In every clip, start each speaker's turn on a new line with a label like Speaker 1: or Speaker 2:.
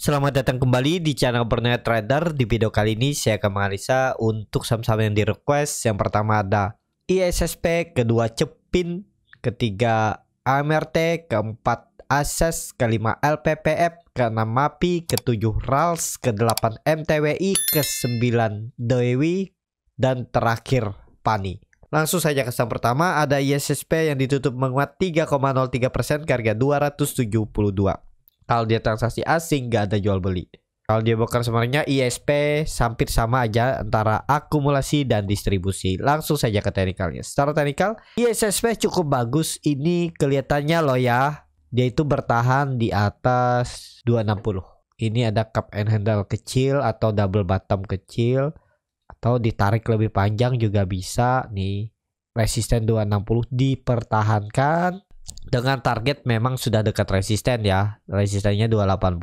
Speaker 1: Selamat datang kembali di channel Bernet Trader. Di video kali ini saya akan menganalisa untuk saham-saham yang direquest. Yang pertama ada ISSP, kedua Cepin, ketiga AMRT, keempat Ases, e kelima LPPF, keenam MAPI, ketujuh RALS, kedelapan MTWI, kesembilan Dewi, dan terakhir PANI. Langsung saja ke saham pertama ada ISSP yang ditutup menguat 3,03% harga 272. Kalau dia transaksi asing nggak ada jual beli. Kalau dia bukan sebenarnya ISP hampir sama aja antara akumulasi dan distribusi. Langsung saja ke teknikalnya. Secara teknikal, ISSP cukup bagus. Ini kelihatannya loh ya. Dia itu bertahan di atas 260. Ini ada cup and handle kecil atau double bottom kecil. Atau ditarik lebih panjang juga bisa. Nih, resisten 260 dipertahankan dengan target memang sudah dekat resisten ya. Resistennya 280.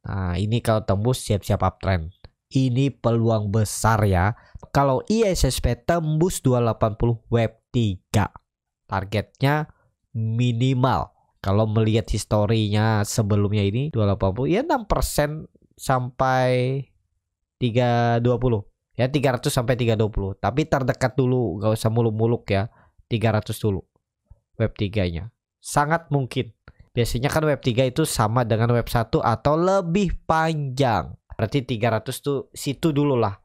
Speaker 1: Nah, ini kalau tembus siap-siap uptrend. Ini peluang besar ya. Kalau ISSP tembus 280 web 3. Targetnya minimal. Kalau melihat historinya sebelumnya ini 280 ya 6% sampai 320. Ya 300 sampai 320. Tapi terdekat dulu, gak usah muluk-muluk ya. 300 dulu web 3-nya. Sangat mungkin. Biasanya kan web 3 itu sama dengan web 1 atau lebih panjang. Berarti 300 tuh situ dulu lah.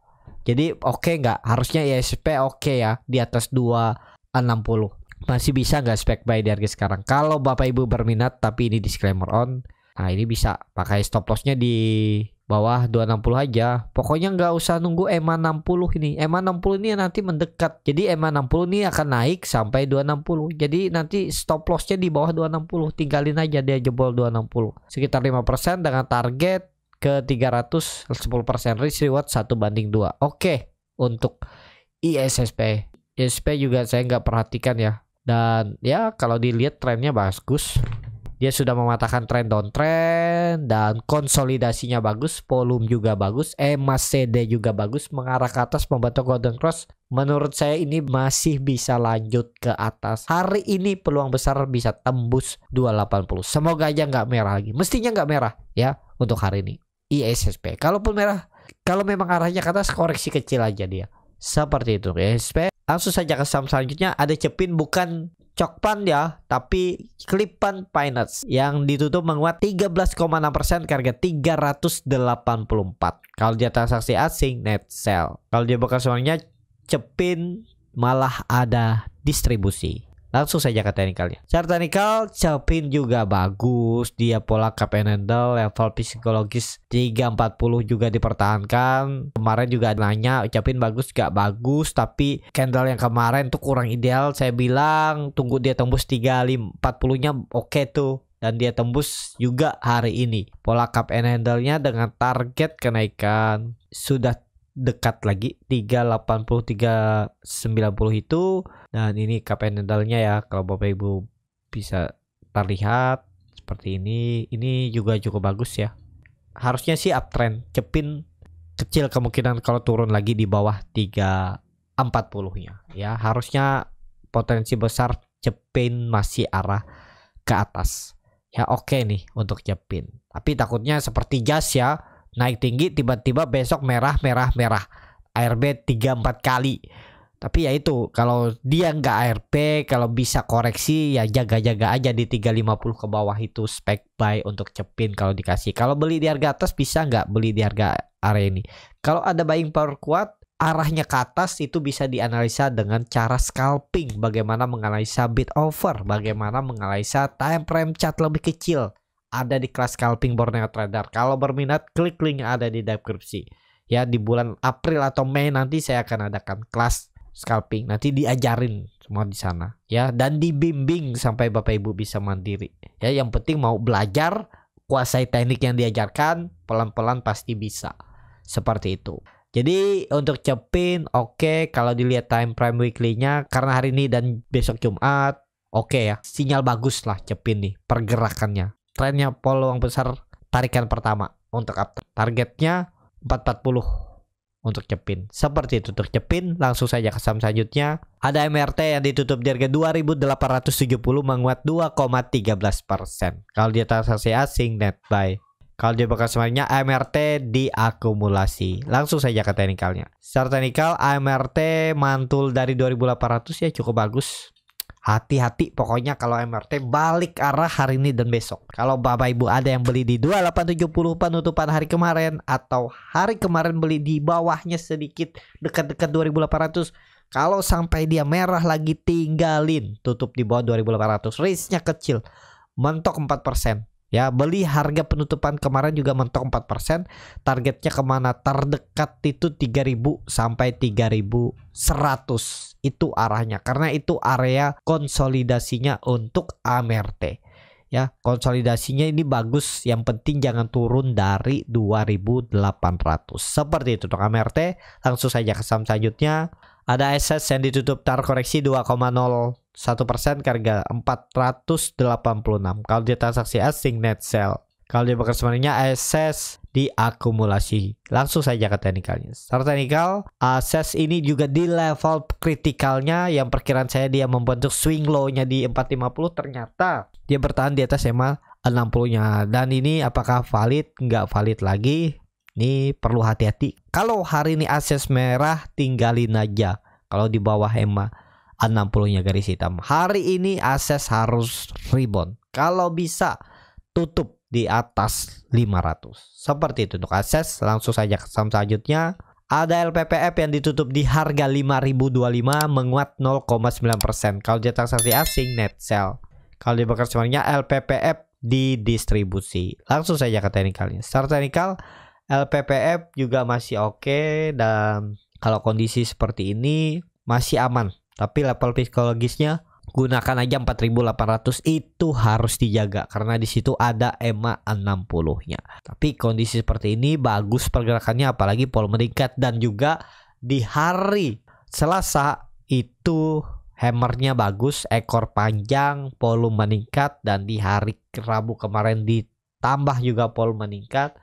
Speaker 1: Jadi oke okay nggak? Harusnya ISP oke okay ya di atas 260. Masih bisa nggak spek buy di harga sekarang? Kalau Bapak Ibu berminat tapi ini disclaimer on. Nah ini bisa pakai stop lossnya di bawah 260 aja pokoknya nggak usah nunggu EMA 60 ini EMA 60 ini nanti mendekat jadi EMA 60 ini akan naik sampai 260 jadi nanti stop lossnya di bawah 260 tinggalin aja dia jebol 260 sekitar 5% dengan target ke 310% risk reward 1 banding 2 oke untuk ISSP issp juga saya nggak perhatikan ya dan ya kalau dilihat trennya bagus dia sudah mematahkan tren downtrend dan konsolidasinya bagus, volume juga bagus, MACD CD juga bagus, mengarah ke atas membentuk golden cross. Menurut saya ini masih bisa lanjut ke atas. Hari ini peluang besar bisa tembus 280. Semoga aja nggak merah lagi. Mestinya nggak merah ya untuk hari ini. ISSP. Kalaupun merah, kalau memang arahnya ke atas koreksi kecil aja dia. Seperti itu ISSP. Langsung saja ke saham selanjutnya ada Cepin bukan Cokpan ya, tapi clipan Pilots yang ditutup menguat 13,6% harga 384. Kalau dia transaksi asing net sell. Kalau dia bekas uangnya cepin malah ada distribusi langsung saja ke teknikalnya Secara teknikal Chapin juga bagus. Dia pola cup and handle, level psikologis 340 juga dipertahankan. Kemarin juga nanya, Chapin bagus gak bagus, tapi candle yang kemarin tuh kurang ideal. Saya bilang, tunggu dia tembus 340 nya oke okay tuh dan dia tembus juga hari ini. Pola cup and handle-nya dengan target kenaikan sudah dekat lagi 380 390 itu dan ini KPN nendalnya ya kalau Bapak Ibu bisa terlihat seperti ini ini juga cukup bagus ya harusnya sih uptrend cepin kecil kemungkinan kalau turun lagi di bawah 340 nya ya harusnya potensi besar cepin masih arah ke atas ya oke okay nih untuk cepin tapi takutnya seperti jas ya naik tinggi tiba-tiba besok merah merah merah ARB 3 4 kali. Tapi ya itu kalau dia nggak ARP kalau bisa koreksi ya jaga-jaga aja di 350 ke bawah itu spek buy untuk cepin kalau dikasih. Kalau beli di harga atas bisa nggak beli di harga area ini? Kalau ada buying power kuat arahnya ke atas itu bisa dianalisa dengan cara scalping, bagaimana menganalisa bid over, bagaimana menganalisa time frame chart lebih kecil ada di kelas scalping Borneo Trader. Kalau berminat, klik link yang ada di deskripsi. Ya, di bulan April atau Mei nanti saya akan adakan kelas scalping. Nanti diajarin semua di sana, ya, dan dibimbing sampai Bapak Ibu bisa mandiri. Ya, yang penting mau belajar, kuasai teknik yang diajarkan, pelan-pelan pasti bisa. Seperti itu. Jadi untuk cepin oke okay. kalau dilihat time prime weekly-nya karena hari ini dan besok Jumat oke okay ya. Sinyal bagus lah cepin nih pergerakannya trennya peluang besar tarikan pertama untuk up targetnya 440 untuk cepin seperti itu untuk cepin langsung saja ke saham selanjutnya ada MRT yang ditutup di harga 2870 menguat 2,13 persen kalau dia transaksi asing net buy kalau dia bakal semuanya MRT diakumulasi langsung saja ke teknikalnya secara teknikal MRT mantul dari 2800 ya cukup bagus Hati-hati pokoknya kalau MRT balik arah hari ini dan besok. Kalau Bapak Ibu ada yang beli di 2870 penutupan hari kemarin atau hari kemarin beli di bawahnya sedikit dekat-dekat 2800 kalau sampai dia merah lagi tinggalin tutup di bawah 2800 risknya kecil mentok 4% Ya, beli harga penutupan kemarin juga mentok 4%. Targetnya kemana? Terdekat itu 3000 sampai 3100. Itu arahnya. Karena itu area konsolidasinya untuk AMRT. Ya, konsolidasinya ini bagus. Yang penting jangan turun dari 2800. Seperti itu untuk AMRT. Langsung saja ke saham selanjutnya. Ada SS yang ditutup tar koreksi nol satu persen harga 486 kalau dia transaksi asing net sell kalau dia sebenarnya ases e diakumulasi langsung saja ke teknikalnya secara teknikal ases e ini juga di level kritikalnya yang perkiraan saya dia membentuk swing low nya di 450 ternyata dia bertahan di atas EMA 60 nya dan ini apakah valid nggak valid lagi ini perlu hati-hati kalau hari ini ases e merah tinggalin aja kalau di bawah EMA 60-nya garis hitam. Hari ini akses harus rebound. Kalau bisa tutup di atas 500. Seperti itu untuk akses. Langsung saja ke saham selanjutnya. Ada LPPF yang ditutup di harga 5025 menguat 0,9%. Kalau di transaksi asing net sell. Kalau di bakar semuanya LPPF di distribusi. Langsung saja ke teknikalnya. Secara teknikal LPPF juga masih oke okay dan kalau kondisi seperti ini masih aman tapi level psikologisnya gunakan aja 4800 itu harus dijaga karena di situ ada EMA 60-nya. Tapi kondisi seperti ini bagus pergerakannya apalagi pol meningkat dan juga di hari Selasa itu hammernya bagus, ekor panjang, volume meningkat dan di hari Rabu kemarin ditambah juga volume meningkat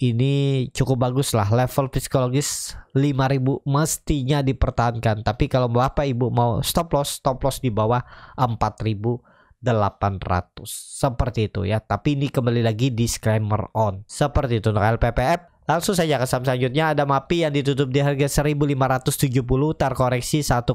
Speaker 1: ini cukup bagus lah level psikologis 5000 mestinya dipertahankan tapi kalau bapak ibu mau stop loss stop loss di bawah 4000 800 seperti itu ya tapi ini kembali lagi disclaimer on seperti itu untuk LPPF Langsung saja ke saham selanjutnya ada MAPI yang ditutup di harga 1570 terkoreksi 1,87%.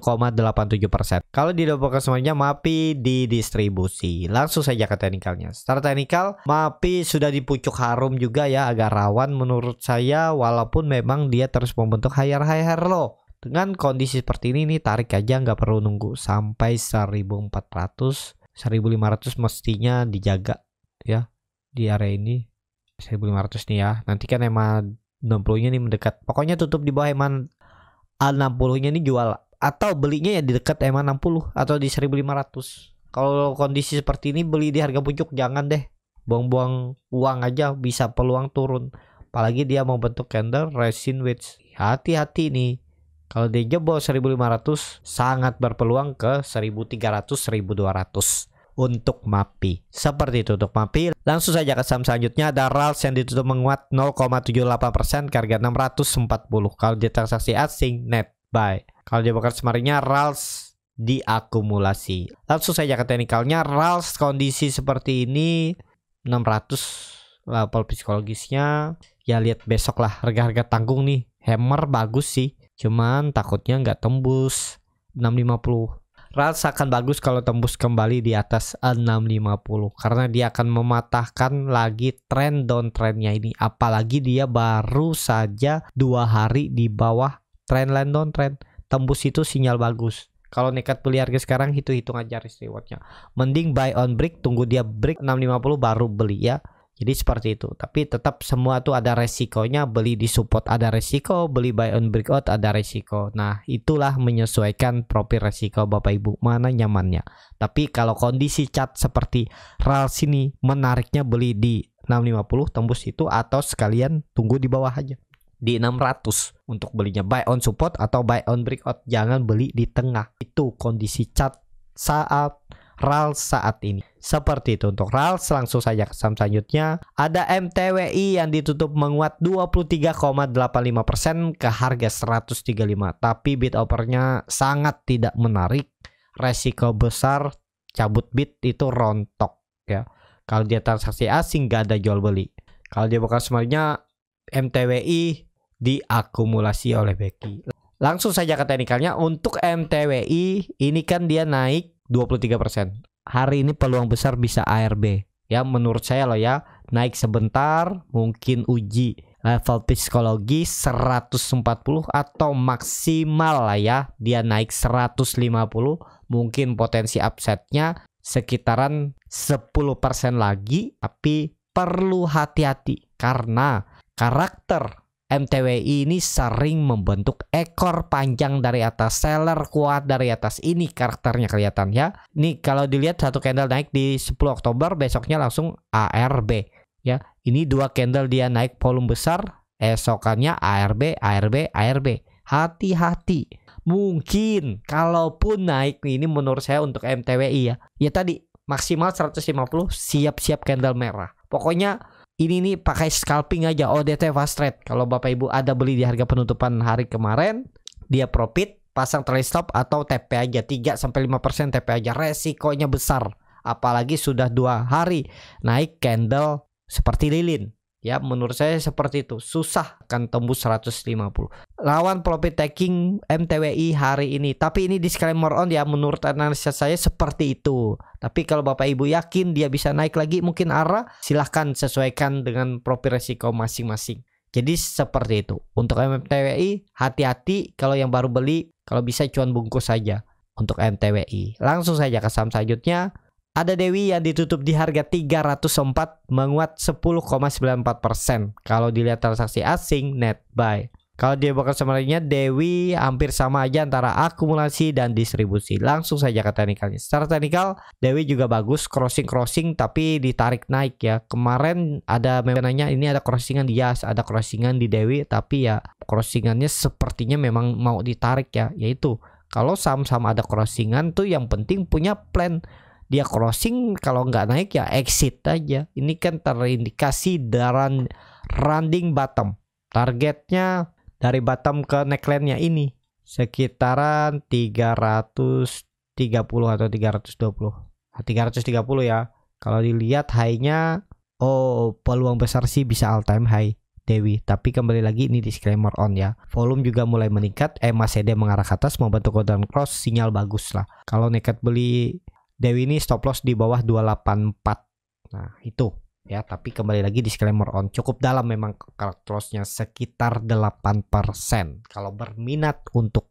Speaker 1: Kalau di double semuanya MAPI didistribusi. Langsung saja ke teknikalnya. Secara teknikal MAPI sudah dipucuk harum juga ya agak rawan menurut saya walaupun memang dia terus membentuk higher higher low. Dengan kondisi seperti ini nih tarik aja nggak perlu nunggu sampai 1400 1500 mestinya dijaga ya di area ini 1500 nih ya. Nanti kan EMA 60-nya nih mendekat. Pokoknya tutup di bawah EMA 60 nya nih jual atau belinya ya di dekat EMA 60 atau di 1500. Kalau kondisi seperti ini beli di harga pucuk jangan deh. Buang-buang uang aja bisa peluang turun. Apalagi dia mau bentuk candle resin wedge. Hati-hati nih. Kalau dia jebol 1500 sangat berpeluang ke 1300 1200 untuk MAPI. Seperti itu untuk MAPI. Langsung saja ke saham selanjutnya ada RALS yang ditutup menguat 0,78% ke harga 640. Kalau dia transaksi asing net buy. Kalau dia bakar semarinya RALS diakumulasi. Langsung saja ke teknikalnya RALS kondisi seperti ini 600 level psikologisnya ya lihat besok lah harga-harga tanggung nih hammer bagus sih cuman takutnya nggak tembus 650 Rans akan bagus kalau tembus kembali di atas 650 karena dia akan mematahkan lagi trend downtrendnya ini apalagi dia baru saja dua hari di bawah trendland downtrend tembus itu sinyal bagus kalau nekat beli harga sekarang hitung-hitung aja risk rewardnya mending buy on break tunggu dia break 650 baru beli ya jadi seperti itu. Tapi tetap semua tuh ada resikonya. Beli di support ada resiko, beli buy on breakout ada resiko. Nah itulah menyesuaikan profil resiko Bapak Ibu mana nyamannya. Tapi kalau kondisi cat seperti RAL sini menariknya beli di 650 tembus itu atau sekalian tunggu di bawah aja di 600 untuk belinya buy on support atau buy on breakout jangan beli di tengah itu kondisi cat saat RAL saat ini. Seperti itu untuk RAL, langsung saja ke saham selanjutnya. Ada MTWI yang ditutup menguat 23,85% ke harga 135. Tapi bid opernya sangat tidak menarik. Resiko besar cabut bid itu rontok ya. Kalau dia transaksi asing gak ada jual beli. Kalau dia bukan semuanya MTWI diakumulasi oleh Becky. Langsung saja ke teknikalnya untuk MTWI ini kan dia naik 23%. Hari ini peluang besar bisa ARB. Ya menurut saya loh ya, naik sebentar mungkin uji level psikologi 140 atau maksimal lah ya dia naik 150 mungkin potensi upsetnya sekitaran 10% lagi tapi perlu hati-hati karena karakter MTWI ini sering membentuk ekor panjang dari atas seller kuat dari atas ini karakternya kelihatan ya ini kalau dilihat satu candle naik di 10 Oktober besoknya langsung ARB ya ini dua candle dia naik volume besar esokannya ARB ARB ARB hati-hati mungkin kalaupun naik ini menurut saya untuk MTWI ya ya tadi maksimal 150 siap-siap candle merah pokoknya ini nih pakai scalping aja ODT oh, fast trade. Kalau Bapak Ibu ada beli di harga penutupan hari kemarin, dia profit, pasang trail stop atau TP aja 3 sampai 5% TP aja. Resikonya besar apalagi sudah dua hari naik candle seperti lilin. Ya, menurut saya seperti itu. Susah akan tembus 150. Lawan profit taking MTWI hari ini. Tapi ini disclaimer on ya menurut analisa saya seperti itu. Tapi kalau Bapak Ibu yakin dia bisa naik lagi mungkin arah, silahkan sesuaikan dengan profit resiko masing-masing. Jadi seperti itu. Untuk MTWI hati-hati kalau yang baru beli kalau bisa cuan bungkus saja untuk MTWI. Langsung saja ke saham selanjutnya ada Dewi yang ditutup di harga 304 menguat 10,94%. Kalau dilihat transaksi asing net buy. Kalau dia bakal sebenarnya Dewi hampir sama aja antara akumulasi dan distribusi. Langsung saja ke teknikalnya. Secara teknikal Dewi juga bagus crossing-crossing tapi ditarik naik ya. Kemarin ada memangnya ini ada crossingan di Yas, ada crossingan di Dewi tapi ya crossingannya sepertinya memang mau ditarik ya. Yaitu kalau saham-saham ada crossingan tuh yang penting punya plan dia crossing kalau nggak naik ya exit aja ini kan terindikasi daran rounding bottom targetnya dari bottom ke neckline-nya ini sekitaran 330 atau 320 330 nah, ya kalau dilihat high-nya oh peluang besar sih bisa all time high Dewi. Tapi kembali lagi ini disclaimer on ya. Volume juga mulai meningkat. Eh, MACD mengarah ke atas membentuk golden cross sinyal bagus lah. Kalau nekat beli Dewi ini stop loss di bawah 284. Nah, itu ya, tapi kembali lagi disclaimer on cukup dalam memang cut lossnya sekitar 8% kalau berminat untuk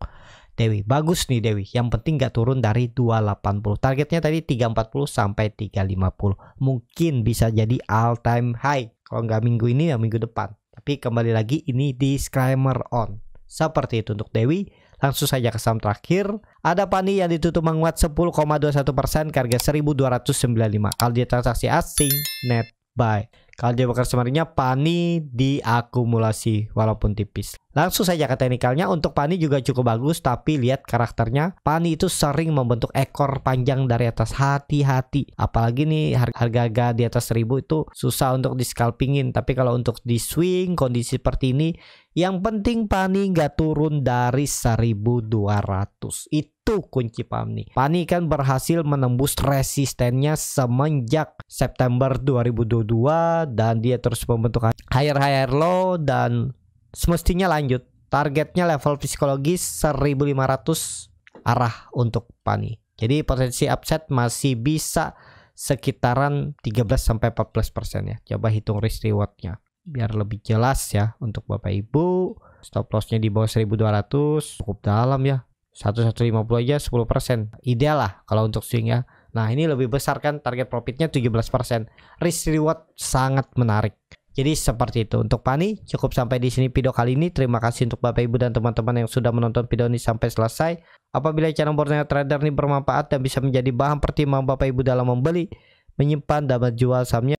Speaker 1: Dewi. Bagus nih Dewi, yang penting nggak turun dari 280. Targetnya tadi 340 sampai 350. Mungkin bisa jadi all time high. Kalau nggak minggu ini ya minggu depan. Tapi kembali lagi ini disclaimer on. Seperti itu untuk Dewi. Langsung saja ke saham terakhir ada Pani yang ditutup menguat 10,21% persen, harga 1295. Kalau dia transaksi asing net buy. Kalau dia bekerja semarinya Pani diakumulasi walaupun tipis. Langsung saja ke teknikalnya, untuk Pani juga cukup bagus, tapi lihat karakternya, Pani itu sering membentuk ekor panjang dari atas hati-hati. Apalagi nih harga-harga di atas 1000 itu susah untuk di scalpingin, tapi kalau untuk di swing kondisi seperti ini, yang penting Pani nggak turun dari 1200. Itu itu kunci Pani. Pani kan berhasil menembus resistennya semenjak September 2022 dan dia terus membentuk higher higher low dan semestinya lanjut. Targetnya level psikologis 1500 arah untuk Pani. Jadi potensi upset masih bisa sekitaran 13 sampai 14% ya. Coba hitung risk rewardnya biar lebih jelas ya untuk Bapak Ibu. Stop lossnya di bawah 1200 cukup dalam ya. 1150 aja 10%. Ideal lah kalau untuk swing ya. Nah, ini lebih besar kan target profitnya 17%. Risk reward sangat menarik. Jadi seperti itu. Untuk Pani cukup sampai di sini video kali ini. Terima kasih untuk Bapak Ibu dan teman-teman yang sudah menonton video ini sampai selesai. Apabila channel Borneo Trader ini bermanfaat dan bisa menjadi bahan pertimbangan Bapak Ibu dalam membeli, menyimpan dan menjual sahamnya